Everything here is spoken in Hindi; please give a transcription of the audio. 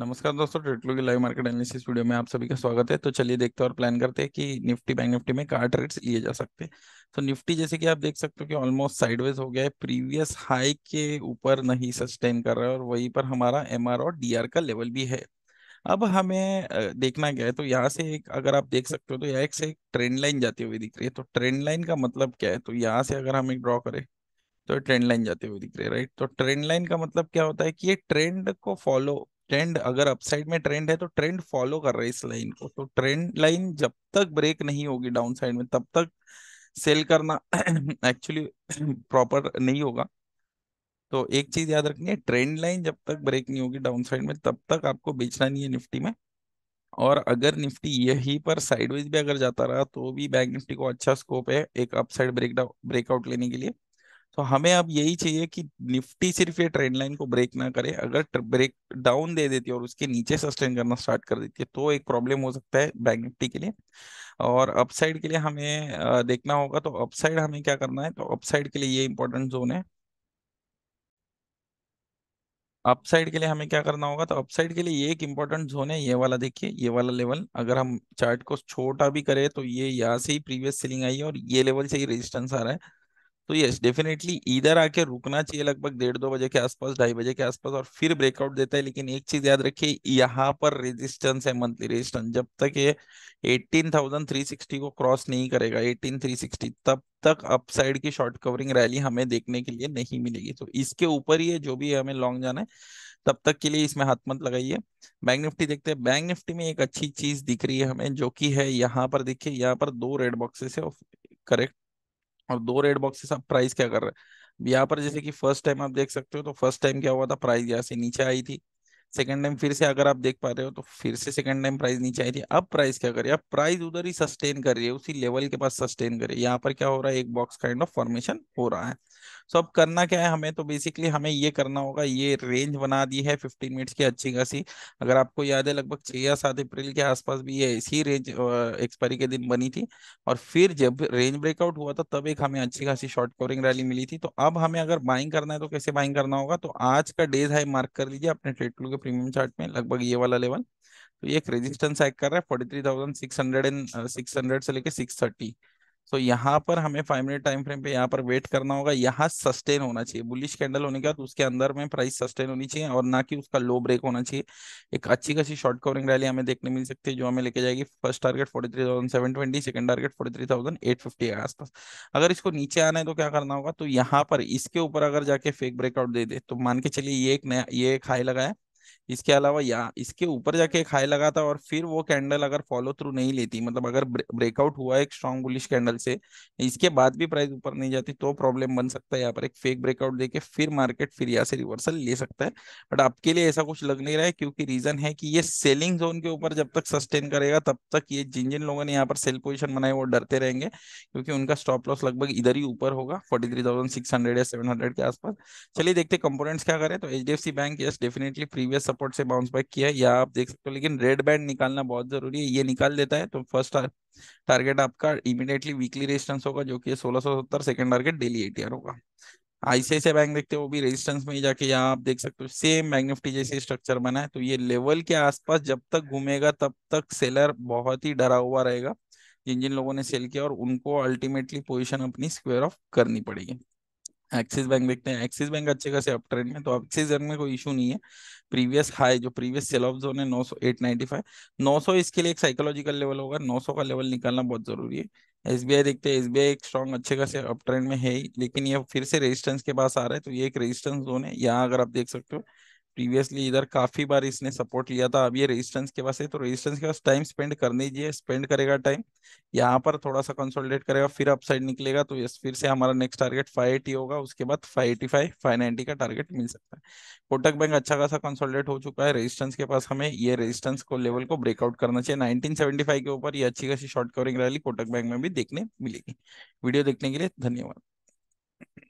नमस्कार दोस्तों ट्रेडलो की लाइव मार्केट एनालिसिस वीडियो में आप सभी का स्वागत है तो चलिए देखते हैं और प्लान करते हैं कि निफ्टी बैंक निफ्टी में कार ट्रेड्स लिए जा सकते हैं तो निफ्टी जैसे कि आप देख सकते हो कि ऑलमोस्ट साइडवेज हो गया है प्रीवियस हाई के ऊपर नहीं सस्टेन कर रहा है और वहीं पर हमारा एम और डी का लेवल भी है अब हमें देखना क्या है तो यहाँ से एक अगर आप देख सकते हो तो यहाँ से एक ट्रेंड लाइन जाती हुई दिख रही है तो ट्रेंड लाइन का मतलब क्या है तो यहाँ से अगर हम एक ड्रॉ करें तो ट्रेंड लाइन जाते हुए दिख रही है राइट तो ट्रेंड लाइन का मतलब क्या होता है कि ये ट्रेंड को फॉलो ट्रेंड अगर अपसाइड में ट्रेंड है तो ट्रेंड फॉलो कर रहा है इस लाइन को तो ट्रेंड लाइन जब तक ब्रेक नहीं होगी डाउन साइड में तब तक सेल करना एक्चुअली प्रॉपर नहीं होगा तो एक चीज याद रखनी है ट्रेंड लाइन जब तक ब्रेक नहीं होगी डाउन साइड में तब तक आपको बेचना नहीं है निफ्टी में और अगर निफ्टी यही पर साइडवेज भी अगर जाता रहा तो भी बैंक निफ्टी को अच्छा स्कोप है एक अपसाइड ब्रेक ब्रेकआउट लेने के लिए तो हमें अब यही चाहिए कि निफ्टी सिर्फ ये ट्रेंड लाइन को ब्रेक ना करे अगर ब्रेक डाउन दे देती है और उसके नीचे सस्टेन करना स्टार्ट कर देती है तो एक प्रॉब्लम हो सकता है बैंक निफ्टी के लिए और अपसाइड के लिए हमें देखना होगा तो अपसाइड हमें क्या करना है तो अपसाइड के लिए ये इंपॉर्टेंट जोन है अपसाइड के लिए हमें क्या करना होगा तो अपसाइड के लिए ये एक इंपॉर्टेंट जोन है ये वाला देखिए ये वाला लेवल अगर हम चार्ट को छोटा भी करें तो ये यहाँ से ही प्रीवियस सीलिंग आई है और ये लेवल से ही रेजिस्टेंस आ रहा है तो यस डेफिनेटली इधर आके रुकना चाहिए लगभग डेढ़ दो बजे के आसपास ढाई बजे के आसपास और फिर ब्रेकआउट देता है लेकिन एक चीज याद रखिए यहाँ पर रेजिस्टेंस है मंथली रेजिस्टेंस जब तक ये 18,360 को क्रॉस नहीं करेगा 18,360 तब तक अपसाइड की शॉर्ट कवरिंग रैली हमें देखने के लिए नहीं मिलेगी तो इसके ऊपर ही है जो भी हमें लॉन्ग जाना है तब तक के लिए इसमें हाथ मत लगाइए बैंक निफ्टी देखते हैं बैंक निफ्टी में एक अच्छी चीज दिख रही है हमें जो की है यहाँ पर देखिए यहाँ पर दो रेड बॉक्सेस है करेक्ट और दो रेड बॉक्स के साथ प्राइस क्या कर रहे हैं यहाँ पर जैसे कि फर्स्ट टाइम आप देख सकते हो तो फर्स्ट टाइम क्या हुआ था प्राइस यहाँ से नीचे आई थी सेकेंड टाइम फिर से अगर आप देख पा रहे हो तो फिर से सेकेंड टाइम प्राइस नीचे आई थी अब प्राइस क्या करिए अब प्राइस उधर ही सस्टेन कर रही है उसी लेवल के पास सस्टेन कर रही है यहाँ पर क्या हो रहा है एक बॉक्स काइंड ऑफ फॉर्मेशन हो रहा है सो so, अब करना क्या है हमें तो बेसिकली हमें ये करना होगा ये रेंज बना दी है 15 मिनट्स की अच्छी खासी अगर आपको याद है लगभग छह या सात अप्रैल के आसपास भी ये इसी रेंज एक्सपायरी के दिन बनी थी और फिर जब रेंज ब्रेकआउट हुआ था तब एक हमें अच्छी खासी शॉर्ट कवरिंग रैली मिली थी तो अब हमें अगर बाइंग करना है तो कैसे बाइंग करना होगा तो आज का डेज हाई मार्क कर लीजिए अपने ट्रेड के के प्रीमियम चार्ट में लगभग ये वाला लेवल तो ये एक रेजिस्टेंस एक्ट कर रहा है forty three thousand six hundred and six hundred से लेके सिक्स थर्टी सो यहाँ पर हमें फाइव मिनट टाइम फ्रेम पे यहाँ पर वेट करना होगा यहाँ सस्टेन होना चाहिए बुलिश कैंडल होने के बाद उसके अंदर में प्राइस सस्टेन होनी चाहिए और ना कि उसका लो ब्रेक होना चाहिए एक अच्छी खासी शॉर्ट कवरिंग रैली हमें देखने मिल सकती है जो हमें लेके जाएगी first target forty three thousand seven twenty second target forty three thousand eight fifty के आसपास अगर इसको नीचे आना है तो क्या करना होगा तो यहाँ पर इसके ऊपर अगर जाके फेक ब्रेकआउट दे दे तो मान के चलिए ये एक नया ये एक हाई लगाया इसके अलावा या इसके ऊपर जाके एक हाई लगाता और फिर वो कैंडल अगर फॉलो थ्रू नहीं लेती मतलब अगर ब्रेकआउट हुआ एक स्ट्रॉन्ग बुलिश कैंडल से इसके बाद भी प्राइस ऊपर नहीं जाती तो प्रॉब्लम बन सकता है यहाँ पर एक फेक ब्रेकआउट देके फिर मार्केट फिर यहाँ से रिवर्सल ले सकता है बट आपके लिए ऐसा कुछ लग नहीं रहा है क्योंकि रीजन है कि ये सेलिंग जोन के ऊपर जब तक सस्टेन करेगा तब तक ये जिन जिन लोगों ने यहाँ पर सेल पोजिशन बनाए वो डरते रहेंगे क्योंकि उनका स्टॉप लॉस लगभग इधर ही ऊपर होगा forty three thousand six hundred या सेवन हंड्रेड के आसपास चलिए देखते कंपोनेंट्स क्या करें तो H D F C bank yes definitely previous या सपोर्ट से बाउंस बैक किया है या आप देख सकते हो लेकिन रेड बैंड निकालना बहुत जरूरी है ये निकाल देता है तो फर्स्ट टारगेट आपका इमीडिएटली वीकली रेजिस्टेंस होगा जो कि सोलह सौ सत्तर सेकेंड टारगेट डेली ए होगा आईसीआईसीआई बैंक देखते हो वो भी रेजिस्टेंस में ही जाके यहाँ आप देख सकते हो सेम मैग्निफ्टी जैसे स्ट्रक्चर बना है तो ये लेवल के आसपास जब तक घूमेगा तब तक सेलर बहुत ही डरा हुआ रहेगा जिन जिन लोगों ने सेल किया और उनको अल्टीमेटली पोजिशन अपनी स्क्वेयर ऑफ करनी पड़ेगी एक्सिस बैंक देखते हैं एक्सिस बैंक अच्छे खासे अप ट्रेंड में तो एक्सिस बैंक में कोई इशू नहीं है प्रीवियस हाई जो प्रीवियस सेल ऑफ जोन है नौ सौ एट नाइन्टी फाइव नौ सौ इसके लिए एक साइकोलॉजिकल लेवल होगा नौ सौ का लेवल निकालना बहुत जरूरी है एस बी आई देखते हैं एस बी आई एक स्ट्रॉन्ग अच्छे खासे अप ट्रेंड में है ही लेकिन ये फिर से रेजिस्टेंस के पास आ रहा है तो ये एक रेजिस्टेंस जोन है यहाँ अगर आप देख सकते हो प्रीवियसली इधर काफी बार इसने सपोर्ट लिया था अब ये रेजिस्टेंस के पास है तो रेजिस्टेंस के पास टाइम स्पेंड कर दीजिए स्पेंड करेगा टाइम यहाँ पर थोड़ा सा कंसोलिडेट करेगा फिर अपसाइड निकलेगा तो यस फिर से हमारा नेक्स्ट टारगेट फाइव एटी होगा उसके बाद five eighty five five ninety का टारगेट मिल सकता है कोटक बैंक अच्छा खासा कंसोलिडेट हो चुका है रेजिस्टेंस के पास हमें ये रेजिस्टेंस को लेवल को ब्रेकआउट करना चाहिए नाइनटीन सेवेंटी फाइव के ऊपर ये अच्छी खासी short covering rally Kotak bank में भी देखने मिलेगी वीडियो देखने के लिए धन्यवाद